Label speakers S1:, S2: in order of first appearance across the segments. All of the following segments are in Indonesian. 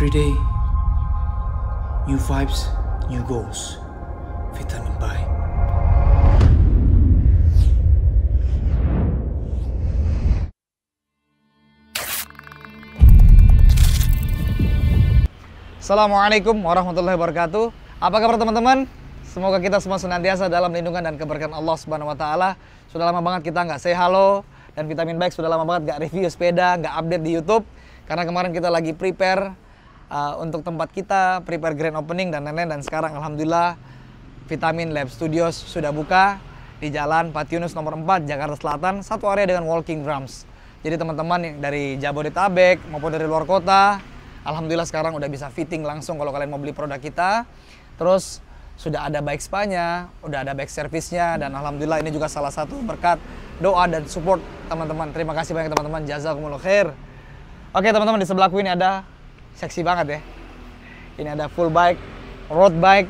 S1: Every day, new vibes, new goals. Vitamin by. Assalamualaikum warahmatullahi wabarakatuh. Apa kabar teman-teman? Semoga kita semua senantiasa dalam lindungan dan keberkahan Allah Subhanahu wa taala. Sudah lama banget kita nggak say halo dan vitamin baik sudah lama banget nggak review sepeda, nggak update di YouTube karena kemarin kita lagi prepare Eh, untuk tempat kita, prepare grand opening dan lain-lain dan sekarang alhamdulillah Vitamin Lab Studios sudah buka di Jalan Patiunus nomor 4 Jakarta Selatan, satu area dengan walking drums. Jadi teman-teman dari Jabodetabek maupun dari luar kota, alhamdulillah sekarang udah bisa fitting langsung kalau kalian mau beli produk kita. Terus sudah ada baik spanya, udah ada baik servisnya dan alhamdulillah ini juga salah satu berkat doa dan support teman-teman. Terima kasih banyak teman-teman. Jazakumullah khair. Oke teman-teman di sebelahku ini ada seksi banget ya. Ini ada full bike, road bike,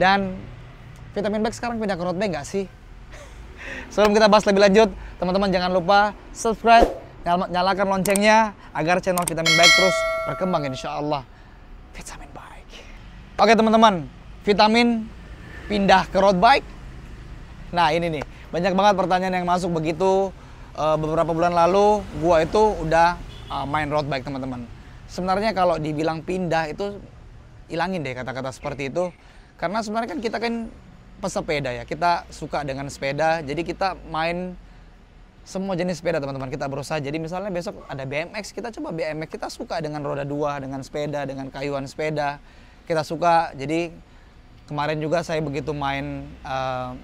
S1: dan vitamin bike sekarang pindah ke road bike nggak sih? Sebelum kita bahas lebih lanjut, teman-teman jangan lupa subscribe, nyal nyalakan loncengnya agar channel vitamin bike terus berkembang insya Allah. Vitamin bike. Oke teman-teman, vitamin pindah ke road bike. Nah ini nih, banyak banget pertanyaan yang masuk begitu eh, beberapa bulan lalu gua itu udah eh, main road bike teman-teman sebenarnya kalau dibilang pindah itu hilangin deh kata-kata seperti itu karena sebenarnya kan kita kan pesepeda ya kita suka dengan sepeda jadi kita main semua jenis sepeda teman-teman kita berusaha jadi misalnya besok ada BMX kita coba BMX kita suka dengan roda dua dengan sepeda dengan kayuan sepeda kita suka jadi kemarin juga saya begitu main uh,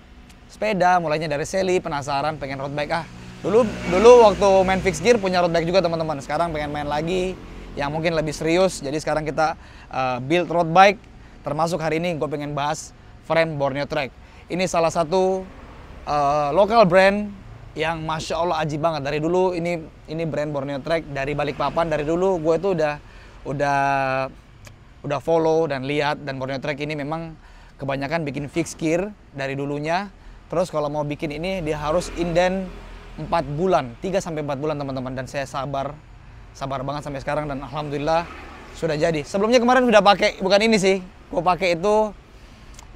S1: sepeda mulainya dari Seli penasaran pengen road bike ah dulu dulu waktu main fix gear punya road bike juga teman-teman sekarang pengen main lagi yang mungkin lebih serius. Jadi sekarang kita uh, build road bike, termasuk hari ini gue pengen bahas frame Borneo Trek. Ini salah satu uh, eh, local brand yang masya Allah aji banget dari dulu ini ini brand Borneo Trek dari Balikpapan dari dulu gue itu udah udah udah follow dan lihat dan Borneo Trek ini memang kebanyakan bikin fix gear dari dulunya terus kalau mau bikin ini dia harus inden 4 bulan 3 sampai 4 bulan teman-teman dan saya sabar sabar banget sampai sekarang dan alhamdulillah sudah jadi. Sebelumnya kemarin sudah pakai bukan ini sih, gua pakai itu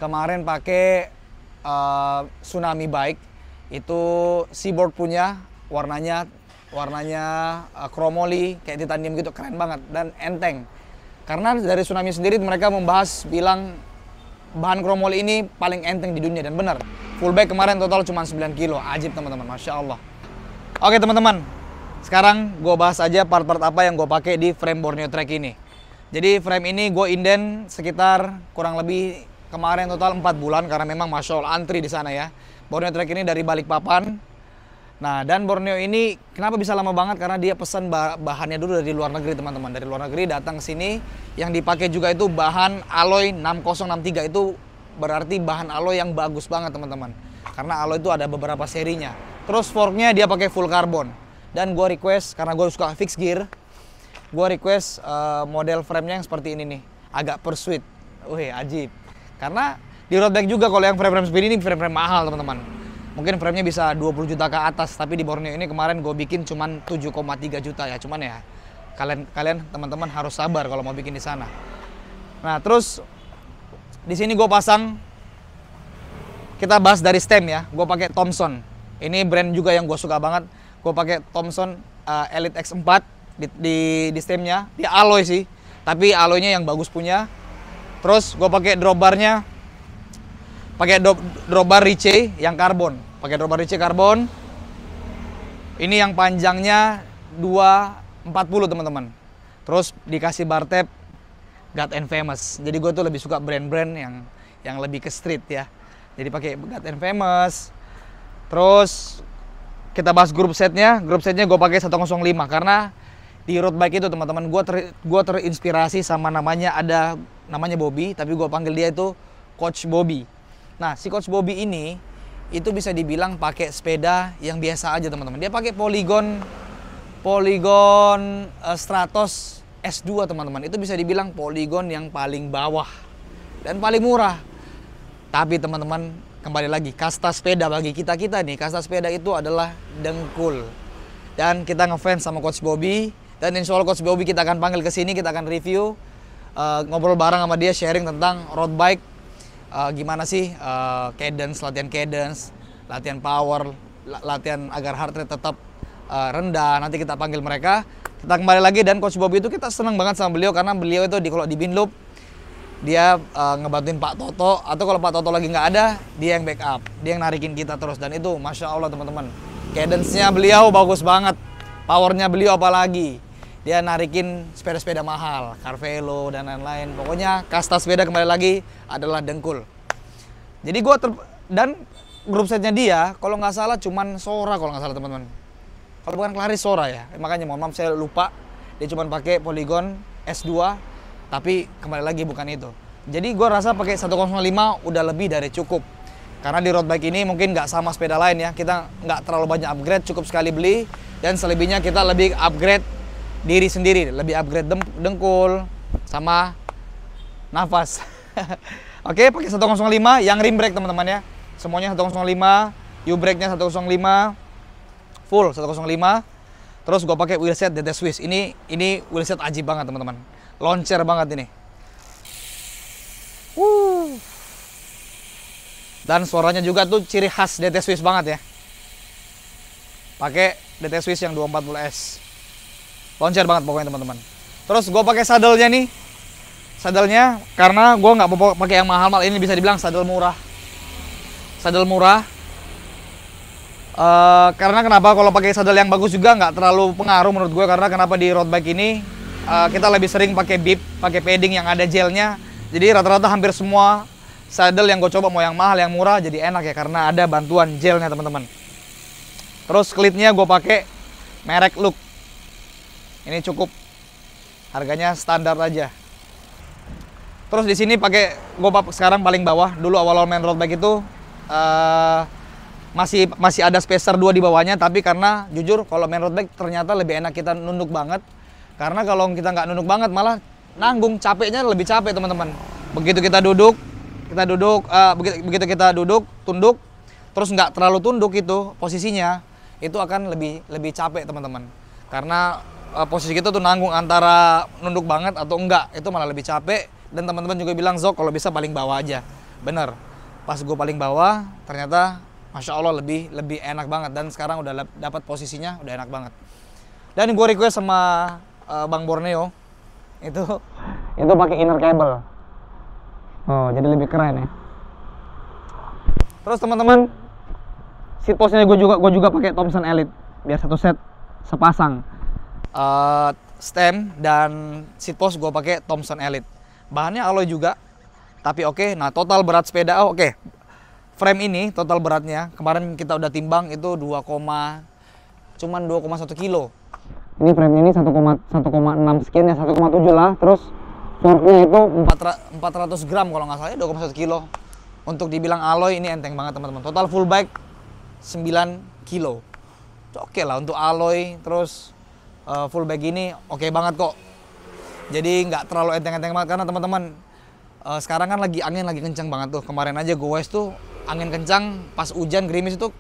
S1: kemarin pakai uh, tsunami bike itu seaboard punya warnanya warnanya uh, eh, kromoli kayak titanium gitu keren banget dan enteng karena dari tsunami sendiri mereka membahas bilang bahan kromoli ini paling enteng di dunia dan benar Full fullback kemarin total cuma 9 kilo ajib teman-teman masya Allah oke teman-teman sekarang gue bahas aja part-part apa yang gue pakai di frame Borneo Trek ini. Jadi frame ini gue inden sekitar kurang lebih kemarin total 4 bulan karena memang masya Allah antri di sana ya. Borneo Trek ini dari balik papan. Nah dan Borneo ini kenapa bisa lama banget karena dia pesan bah bahannya dulu dari luar negeri teman-teman. Dari luar negeri datang ke sini yang dipakai juga itu bahan alloy 6063 itu berarti bahan alloy yang bagus banget teman-teman. Karena alloy itu ada beberapa serinya. Terus forknya dia pakai full carbon dan gue request karena gue suka fix gear gue request uh, model framenya yang seperti ini nih agak persuit wih ajib karena di road bike juga kalau yang frame-frame seperti ini frame-frame mahal teman-teman mungkin framenya bisa 20 juta ke atas tapi di Borneo ini kemarin gue bikin cuman 7,3 juta ya cuman ya kalian kalian teman-teman harus sabar kalau mau bikin di sana nah terus di sini gue pasang kita bahas dari stem ya gue pakai Thompson ini brand juga yang gue suka banget gue pakai Thomson uh, Elite X4 di di, di stemnya di alloy sih tapi alloynya yang bagus punya terus gue pakai drawbarnya pakai drawbar Ricci yang karbon pakai drawbar Ricci karbon ini yang panjangnya 240 teman-teman terus dikasih bar tab God and Famous jadi gue tuh lebih suka brand-brand yang yang lebih ke street ya jadi pakai God and Famous terus kita bahas grup setnya. Grup setnya gue pakai 105 karena di road bike itu teman-teman gue ter, gua terinspirasi sama namanya ada namanya Bobby tapi gue panggil dia itu Coach Bobby. Nah si Coach Bobby ini itu bisa dibilang pakai sepeda yang biasa aja teman-teman. Dia pakai polygon polygon uh, eh, Stratos S2 teman-teman. Itu bisa dibilang polygon yang paling bawah dan paling murah. Tapi teman-teman kembali lagi kasta sepeda bagi kita kita nih kasta sepeda itu adalah dengkul dan kita ngefans sama coach Bobby dan insya Allah coach Bobby kita akan panggil ke sini kita akan review uh, ngobrol bareng sama dia sharing tentang road bike uh, gimana sih uh, cadence latihan cadence latihan power latihan agar heart rate tetap uh, rendah nanti kita panggil mereka kita kembali lagi dan coach Bobby itu kita senang banget sama beliau karena beliau itu di kalau di Binloop dia uh, ngebantuin Pak Toto atau kalau Pak Toto lagi nggak ada dia yang backup dia yang narikin kita terus dan itu masya Allah teman-teman cadence-nya beliau bagus banget powernya beliau apalagi dia narikin sepeda-sepeda mahal Carvelo dan lain-lain pokoknya kasta sepeda kembali lagi adalah dengkul jadi gue ter dan grup setnya dia kalau nggak salah cuman Sora kalau nggak salah teman-teman kalau bukan Clarice Sora ya makanya mohon maaf saya lupa dia cuman pakai Polygon S2 tapi kembali lagi bukan itu. Jadi gue rasa pakai 105 udah lebih dari cukup. Karena di road bike ini mungkin nggak sama sepeda lain ya. Kita nggak terlalu banyak upgrade, cukup sekali beli. Dan selebihnya kita lebih upgrade diri sendiri. Lebih upgrade dengkul sama nafas. Oke, pakai 105 yang rim brake teman-teman ya. Semuanya 105, U brake-nya 105, full 105. Terus gue pakai wheelset DT Swiss. Ini ini wheelset aji banget teman-teman. Loncer banget ini. Uh. Dan suaranya juga tuh ciri khas DT Swiss banget ya. Pakai DT Swiss yang 240S. Loncer banget pokoknya teman-teman. Terus gue pakai sadelnya nih. Sadelnya karena gue nggak mau pakai yang mahal-mahal ini bisa dibilang sadel murah. Sadel murah. Uh, karena kenapa kalau pakai sadel yang bagus juga nggak terlalu pengaruh menurut gue karena kenapa di road bike ini uh, kita lebih sering pakai bib, pakai padding yang ada gelnya. Jadi rata-rata hampir semua saddle yang gue coba mau yang mahal, yang murah jadi enak ya karena ada bantuan gelnya teman-teman. Terus klitnya gue pakai merek Look. Ini cukup harganya standar aja. Terus di sini pakai gue sekarang paling bawah. Dulu awal-awal main road bike itu uh, masih masih ada spacer dua di bawahnya tapi karena jujur kalau main road bike ternyata lebih enak kita nunduk banget karena kalau kita nggak nunduk banget malah nanggung, capeknya lebih capek teman-teman. Begitu kita duduk, kita duduk, uh, begitu, kita duduk, tunduk, terus nggak terlalu tunduk itu posisinya, itu akan lebih lebih capek teman-teman. Karena uh, posisi kita tuh nanggung antara nunduk banget atau enggak, itu malah lebih capek. Dan teman-teman juga bilang Zok kalau bisa paling bawah aja, bener. Pas gue paling bawah, ternyata Masya Allah lebih lebih enak banget dan sekarang udah dapat posisinya udah enak banget. Dan gue request sama uh, Bang Borneo itu itu pakai inner cable. Oh, jadi lebih keren ya. Terus teman-teman, seat postnya gue juga gue juga pakai Thompson Elite biar satu set sepasang. Uh, eh, stem dan seat post gue pakai Thompson Elite. Bahannya alloy juga, tapi oke. Okay. Nah total berat sepeda oh, oke. Okay. Frame ini total beratnya kemarin kita udah timbang itu 2, cuman 2,1 kilo ini frame ini 1,6 sekian ya 1,7 lah terus torque-nya itu 400, gram kalau nggak salah 2,1 ya, kilo untuk dibilang alloy ini enteng banget teman-teman total full bike 9 kilo oke okay lah untuk alloy terus uh, full bike ini oke okay banget kok jadi nggak terlalu enteng-enteng banget karena teman-teman uh, sekarang kan lagi angin lagi kencang banget tuh kemarin aja gowes tuh angin kencang pas hujan gerimis itu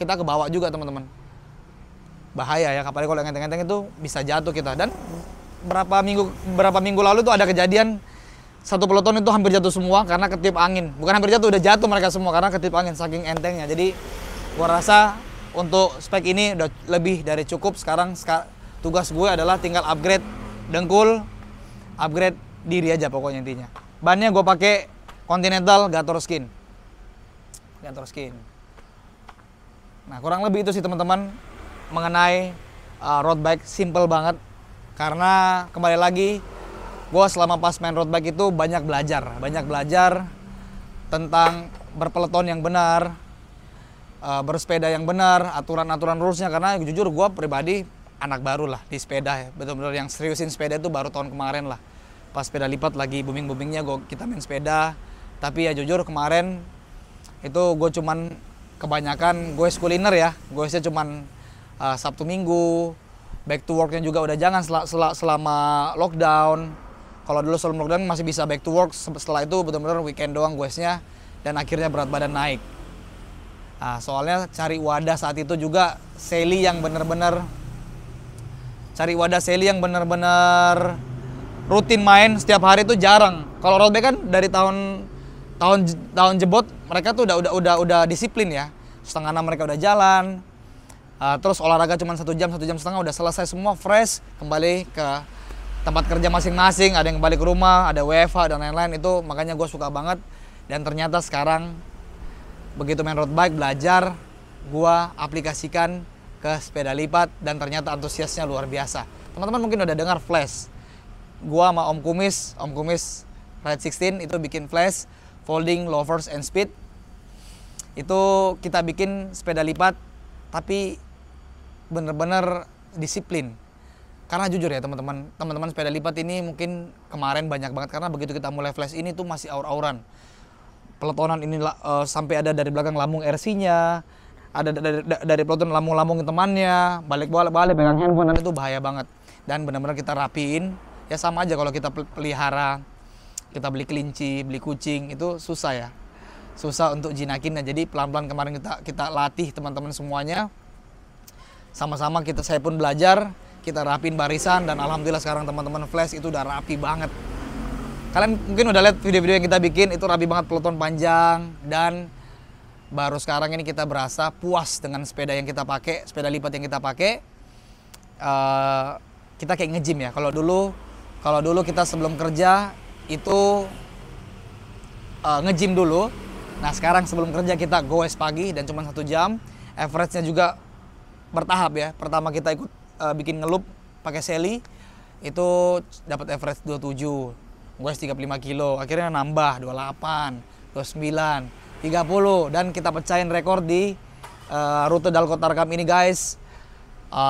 S1: kita kebawa juga teman-teman bahaya ya apalagi kalau ngenteng-ngenteng itu bisa jatuh kita dan berapa minggu berapa minggu lalu itu ada kejadian satu peloton itu hampir jatuh semua karena ketip angin bukan hampir jatuh udah jatuh mereka semua karena ketip angin saking entengnya jadi gua rasa untuk spek ini udah lebih dari cukup sekarang tugas gue adalah tinggal upgrade dengkul upgrade diri aja pokoknya intinya bannya gue pakai Continental Gator Skin Gator Skin nah kurang lebih itu sih teman-teman mengenai uh, road bike simple banget karena kembali lagi gue selama pas main road bike itu banyak belajar banyak belajar tentang berpeleton yang benar uh, bersepeda yang benar aturan-aturan rulesnya karena jujur gue pribadi anak baru lah di sepeda ya betul-betul yang seriusin sepeda itu baru tahun kemarin lah pas sepeda lipat lagi booming boomingnya gue kita main sepeda tapi ya jujur kemarin itu gue cuman kebanyakan gue kuliner ya gue sih cuman uh, Sabtu Minggu back to worknya juga udah jangan sel sel selama lockdown kalau dulu sebelum lockdown masih bisa back to work setelah itu benar-benar weekend doang gue nya, dan akhirnya berat badan naik nah, soalnya cari wadah saat itu juga Sally yang benar-benar cari wadah Sally yang benar-benar rutin main setiap hari itu jarang kalau rollback kan dari tahun tahun tahun jebot mereka tuh udah udah udah udah disiplin ya setengah enam mereka udah jalan Eh, terus olahraga cuma satu jam, satu jam setengah udah selesai semua fresh kembali ke tempat kerja masing-masing. Ada yang kembali ke rumah, ada WFH dan lain-lain itu makanya gue suka banget. Dan ternyata sekarang begitu main road bike belajar, gue aplikasikan ke sepeda lipat dan ternyata antusiasnya luar biasa. Teman-teman mungkin udah dengar flash. Gue sama Om Kumis, Om Kumis Red 16 itu bikin flash, folding, lovers, and speed itu kita bikin sepeda lipat tapi benar-benar disiplin. Karena jujur ya teman-teman, teman-teman sepeda lipat ini mungkin kemarin banyak banget karena begitu kita mulai flash ini tuh masih aur-auran. Peletonan ini uh, sampai ada dari belakang lambung RC-nya, ada dari, dari peloton lambung-lambung temannya, balik-balik balik pegang handphone itu bahaya banget. Dan benar-benar kita rapiin, ya sama aja kalau kita pelihara, kita beli kelinci, beli kucing itu susah ya. Susah untuk jinakin, nah, jadi pelan-pelan kemarin kita kita latih teman-teman semuanya sama-sama kita saya pun belajar kita rapin barisan dan alhamdulillah sekarang teman-teman flash itu udah rapi banget kalian mungkin udah lihat video-video yang kita bikin itu rapi banget peloton panjang dan baru sekarang ini kita berasa puas dengan sepeda yang kita pakai sepeda lipat yang kita pakai uh, kita kayak ngejim ya kalau dulu kalau dulu kita sebelum kerja itu uh, eh, ngejim dulu nah sekarang sebelum kerja kita goes pagi dan cuma satu jam average-nya juga bertahap ya. Pertama kita ikut e, bikin ngelup pakai seli itu dapat average 27. Gue 35 kilo, akhirnya nambah 28, 29, 30 dan kita pecahin rekor di e, rute Dal Tarkam ini guys. E,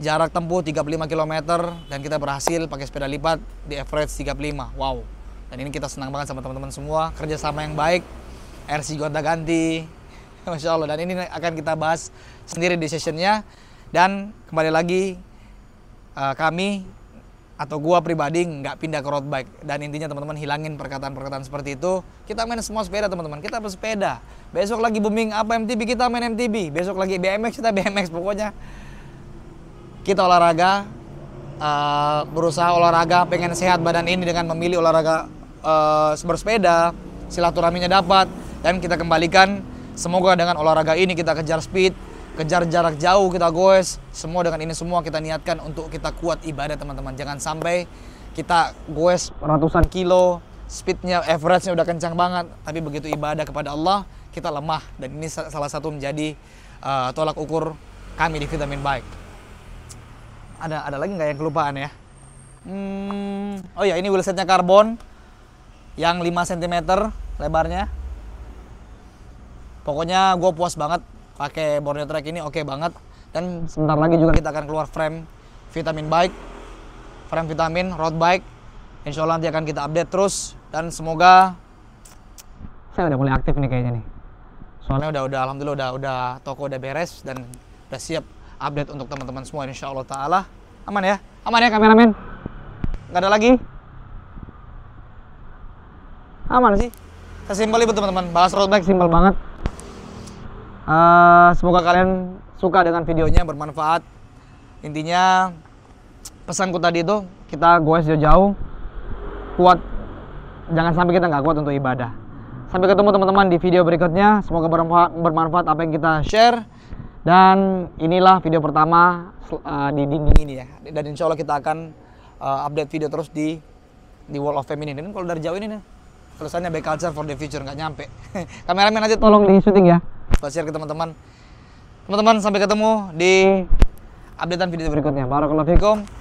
S1: jarak tempuh 35 km dan kita berhasil pakai sepeda lipat di average 35. Wow. Dan ini kita senang banget sama teman-teman semua, kerjasama yang baik, RC gonta ganti, Masya Allah. Dan ini akan kita bahas sendiri di sessionnya. Dan kembali lagi uh, kami atau gua pribadi nggak pindah ke road bike dan intinya teman-teman hilangin perkataan-perkataan seperti itu kita main semua sepeda teman-teman kita bersepeda besok lagi booming apa MTB kita main MTB besok lagi BMX kita BMX pokoknya kita olahraga uh, berusaha olahraga pengen sehat badan ini dengan memilih olahraga uh, bersepeda silaturahminya dapat dan kita kembalikan Semoga dengan olahraga ini kita kejar speed, kejar jarak jauh kita goes. Semua dengan ini semua kita niatkan untuk kita kuat ibadah teman-teman. Jangan sampai kita goes ratusan kilo, speednya average-nya udah kencang banget, tapi begitu ibadah kepada Allah kita lemah dan ini salah satu menjadi uh, tolak ukur kami di vitamin baik. Ada ada lagi nggak yang kelupaan ya? Hmm, oh ya ini wheelsetnya karbon yang 5 cm lebarnya pokoknya gue puas banget pakai Borneo Track ini oke okay banget dan sebentar lagi juga kita akan keluar frame vitamin bike frame vitamin road bike insya Allah nanti akan kita update terus dan semoga saya udah mulai aktif nih kayaknya nih soalnya udah udah alhamdulillah udah udah toko udah beres dan udah siap update untuk teman-teman semua insya Allah taala aman ya aman ya kameramen nggak ada lagi aman sih sesimpel itu teman-teman bahas road bike simpel banget Eh, semoga kalian suka dengan videonya bermanfaat. Intinya pesanku tadi itu kita goes jauh-jauh kuat jangan sampai kita nggak kuat untuk ibadah. Sampai ketemu teman-teman di video berikutnya. Semoga bermanfaat, bermanfaat apa yang kita share. Dan inilah video pertama uh, di dinding ini ya. Dan insya Allah kita akan uh, update video terus di di Wall of Fame ini. Dan kalau dari jauh ini nih, tulisannya Back Culture for the Future nggak nyampe. Kameramen aja tolong di syuting ya gue share ke teman-teman teman-teman sampai ketemu di updatean video berikutnya barakallahu fiikum.